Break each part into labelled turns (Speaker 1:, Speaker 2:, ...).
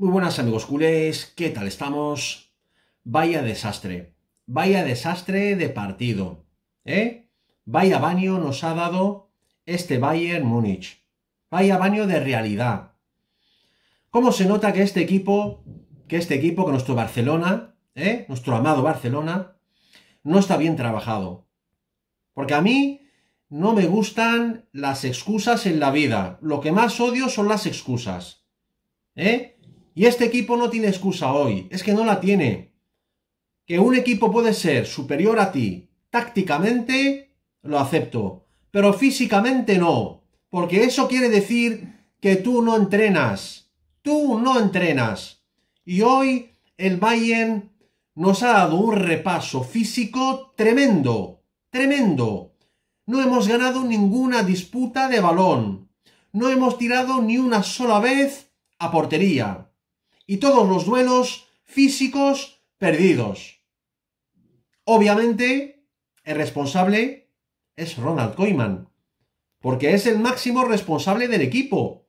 Speaker 1: Muy buenas amigos culés, ¿qué tal estamos? Vaya desastre, vaya desastre de partido, ¿eh? Vaya baño nos ha dado este Bayern Múnich, vaya baño de realidad. ¿Cómo se nota que este equipo, que este equipo, que nuestro Barcelona, ¿eh? Nuestro amado Barcelona, no está bien trabajado? Porque a mí no me gustan las excusas en la vida. Lo que más odio son las excusas. ¿Eh? Y este equipo no tiene excusa hoy, es que no la tiene. Que un equipo puede ser superior a ti tácticamente, lo acepto, pero físicamente no, porque eso quiere decir que tú no entrenas, tú no entrenas. Y hoy el Bayern nos ha dado un repaso físico tremendo, tremendo. No hemos ganado ninguna disputa de balón, no hemos tirado ni una sola vez a portería y todos los duelos físicos perdidos. Obviamente, el responsable es Ronald Koeman, porque es el máximo responsable del equipo.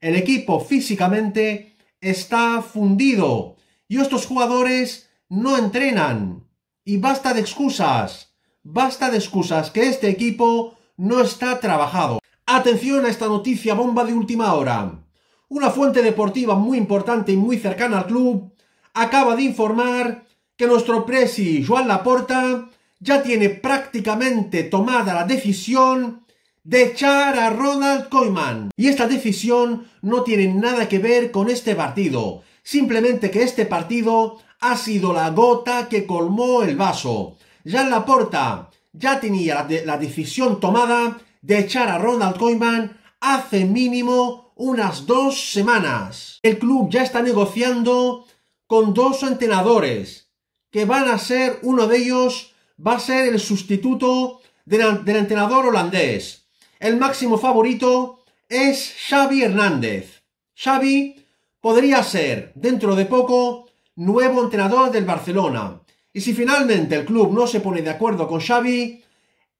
Speaker 1: El equipo físicamente está fundido y estos jugadores no entrenan. Y basta de excusas, basta de excusas que este equipo no está trabajado. Atención a esta noticia bomba de última hora una fuente deportiva muy importante y muy cercana al club, acaba de informar que nuestro presi Joan Laporta ya tiene prácticamente tomada la decisión de echar a Ronald Koeman. Y esta decisión no tiene nada que ver con este partido, simplemente que este partido ha sido la gota que colmó el vaso. Joan Laporta ya tenía la, la decisión tomada de echar a Ronald Koeman hace mínimo unas dos semanas. El club ya está negociando con dos entrenadores, que van a ser, uno de ellos va a ser el sustituto del, entrenador holandés. El máximo favorito es Xavi Hernández. Xavi podría ser, dentro de poco, nuevo entrenador del Barcelona. Y si finalmente el club no se pone de acuerdo con Xavi,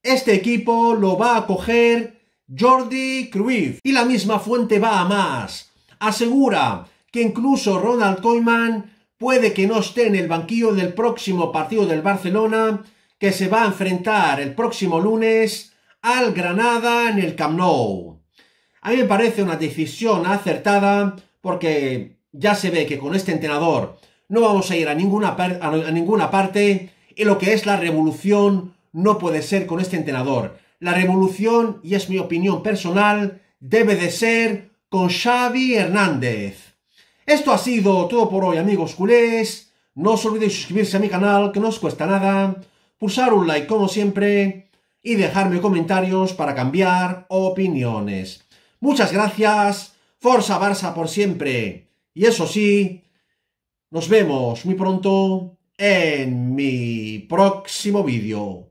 Speaker 1: este equipo lo va a coger Jordi Cruyff. Y la misma fuente va a más. Asegura que incluso Ronald Koeman puede que no esté en el banquillo del próximo partido del Barcelona que se va a enfrentar el próximo lunes al Granada en el Camp Nou. A mí me parece una decisión acertada porque ya se ve que con este entrenador no vamos a ir a ninguna, a ninguna parte y lo que es la revolución no puede ser con este entrenador. La revolución, y es mi opinión personal, debe de ser con Xavi Hernández. Esto ha sido todo por hoy amigos culés. No os olvidéis suscribirse a mi canal, que no os cuesta nada, pulsar un like como siempre y dejarme comentarios para cambiar opiniones. Muchas gracias, Forza Barça por siempre. Y eso sí, nos vemos muy pronto en mi próximo vídeo.